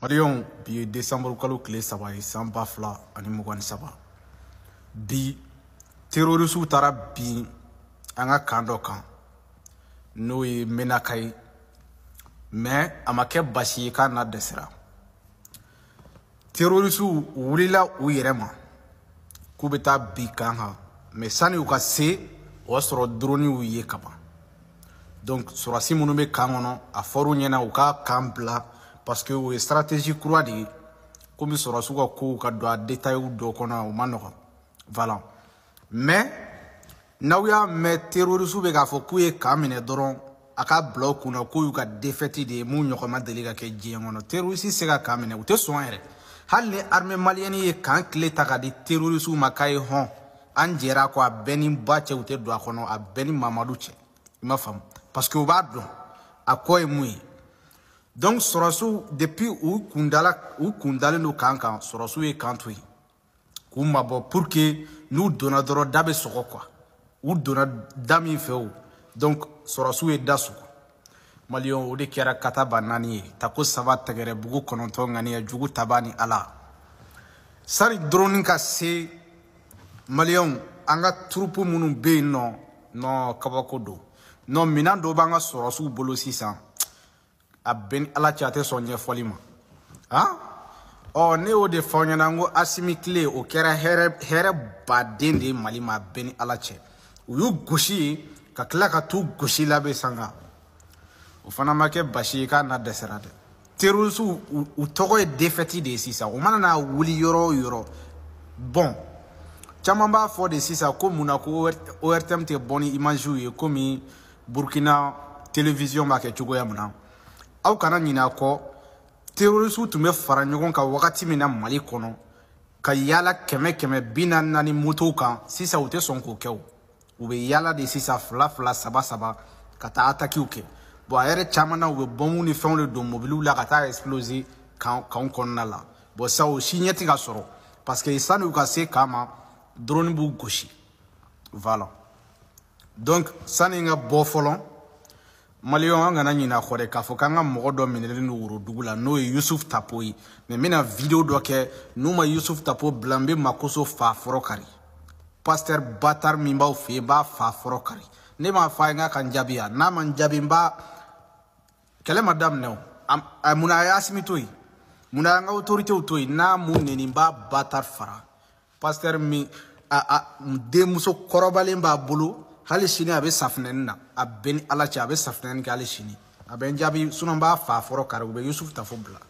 maliyɛnw bi ye desanburu kalo tile saba ye san ba fila ani mugan ni saba bi terorisiw taara bin an ka kan dɔ kan n'o ye menaka ye mɛ a ma kɛ basi ye k'a na dɛsɛra terorisiw wulila u yɛrɛ ma k'u bɛ taa bin kan kan mɛ sani u ka se o y'a sɔrɔ doroniw ye kaban donc sɔrɔsi minnu bɛ kan kɔnɔ a fɔr'u ɲɛna u ka kan bila parseke o ye stratégie kura de ye komi sɔrɔsiw ka kow ka don a detayiw dɔ kɔnɔ o ma nɔgɔn voilà mais n'aw y'a mɛn terorisiw bɛ k'a fɔ k'u ye kan minɛ dɔrɔn a ka bila u kunna k'u y'u ka défaite de ye mun ɲɔgɔn ma deli ka kɛ diɲɛ kɔnɔ terorisi tɛ se ka kan minɛ u tɛ sɔn yɛrɛ hali ni armée malienne ye kan tile ta ka di terorisiw ma k'a ye hɔn an jɛra a kɔ a bɛɛ ni ba cɛ u tɛ don a kɔnɔ a bɛɛ ni mamadu cɛ i m'a faamu parce que u b'a dɔn a kɔ ye mun ye donc sɔrɔsiw depuis u kundala u kundalen don kan kan sɔrɔsiw ye kan to yen k'u mabɔ pour que n'u donna dɔrɔn da bɛ sɔgɔ quoi u donna da min fɛ o donc sɔrɔsiw ye da sɔgɔ maliyɛn o de kɛra kata ba naani ye tako saba tɛgɛrɛ bugu kɔnɔntɔn ŋaniya jugu taba ni ala sani drone ka se maliyɛnw an ka turupu minnu bɛ yen nɔ nɔ kabako don nɔ minɛn dɔ b'an ka sɔrɔsiw bolo sisan a bɛn ni ala cɛ a tɛ sɔn ɲɛfɔli ma han ɔ ne y'o de fɔ aw ɲɛna n ko asimi kile o kɛra hɛrɛ hɛrɛ baden de ye mali ma a bɛn ni ala cɛ u y'u gosi ka tila ka t'u gosi labɛn sanga o fana ma kɛ basi ye k'a na dɛsɛra dɛ terroristes u tɔgɔ ye défaite de ye sisan u mana na wuli yɔrɔ o yɔrɔ bon caman b'a fɔ de sisan ko mun na ko ortm tɛ bɔ ni imagew ye komi burkina télévision b'a kɛ cogoya mun na aw kana ɲinɛ a kɔ terorisiw tun bɛ fara ɲɔgɔn kan wagati min na mali kɔnɔ ka yaala kɛmɛ kɛmɛ bi na naani motow kan sisan u tɛ sɔn k'o kɛ o u bɛ yaala de sisan fila fila saba saba ka taa atakiw kɛ bɔn a yɛrɛ caman na u bɛ bɔnbu ni fɛnw de don mobiliw la ka taa explose kan kɔnɔna la bɔn sisan o si ɲɛ ti ka sɔrɔ parce que sani u ka se kan ma drone b'u gosi voilà donc sani n ka bɔ fɔlɔ maliyɔn an kana ɲina kɔ dɛ k'a fɔ k'an ka mɔgɔ dɔ minɛlen do worodugu la n'o ye yusuf tapo ye mɛ n bɛna video dɔ kɛ n'u ma yusuf tapo bila n bɛ makoso fa fɔrɔ kari pasteur batar min b'aw fɛ yen n b'a fa fɔrɔ kari ne m'a fɔ a ye n k'a ka n jaabi yan n'a ma n jaabi n b'a kɛlɛ ma daminɛ o munna a y'asimi to yen munna an ka otoritew to yen n'a m'u neni n b'a batar fara pasteur min a a denmuso kɔrɔbalen b'a bolo hali sini a bɛ safinɛni na a bɛ ni ala cɛ a bɛ safinɛni kɛ hali sini a bɛ n jaabi sinɔn n b'a fa fɔlɔ kari u bɛ yusufu tafo bila